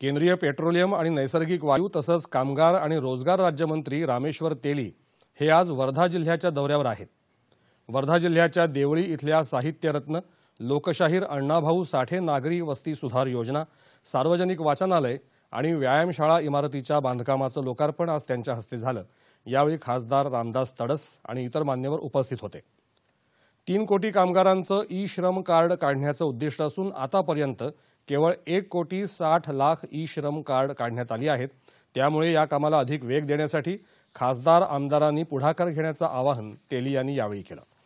केंद्रीय पेट्रोलियम आणि नैसर्गिक वायू तसंच कामगार आणि रोजगार राज्यमंत्री रामेश्वर तेली हे आज वर्धा जिल्ह्याच्या दौऱ्यावर आहेत वर्धा जिल्ह्याच्या देवळी इथल्या साहित्यरत्न लोकशाहीर अण्णाभाऊ साठे नागरी वस्ती सुधार योजना सार्वजनिक वाचनालय आणि व्यायामशाळा इमारतीच्या बांधकामाचं लोकार्पण आज त्यांच्या हस्ते झालं यावेळी खासदार रामदास तडस आणि इतर मान्यवर उपस्थित होते तीन कोटी कामगारांचं ई श्रम कार्ड काढण्याचं उद्दिष्ट असून आतापर्यंत केवळ एक कोटी साठ लाख ई श्रम कार्ड काढण्यात आली आहेत त्यामुळे या कामाला अधिक वेग देण्यासाठी खासदार आमदारांनी पुढाकार घेण्याचं आवाहन तेली यांनी यावेळी केलं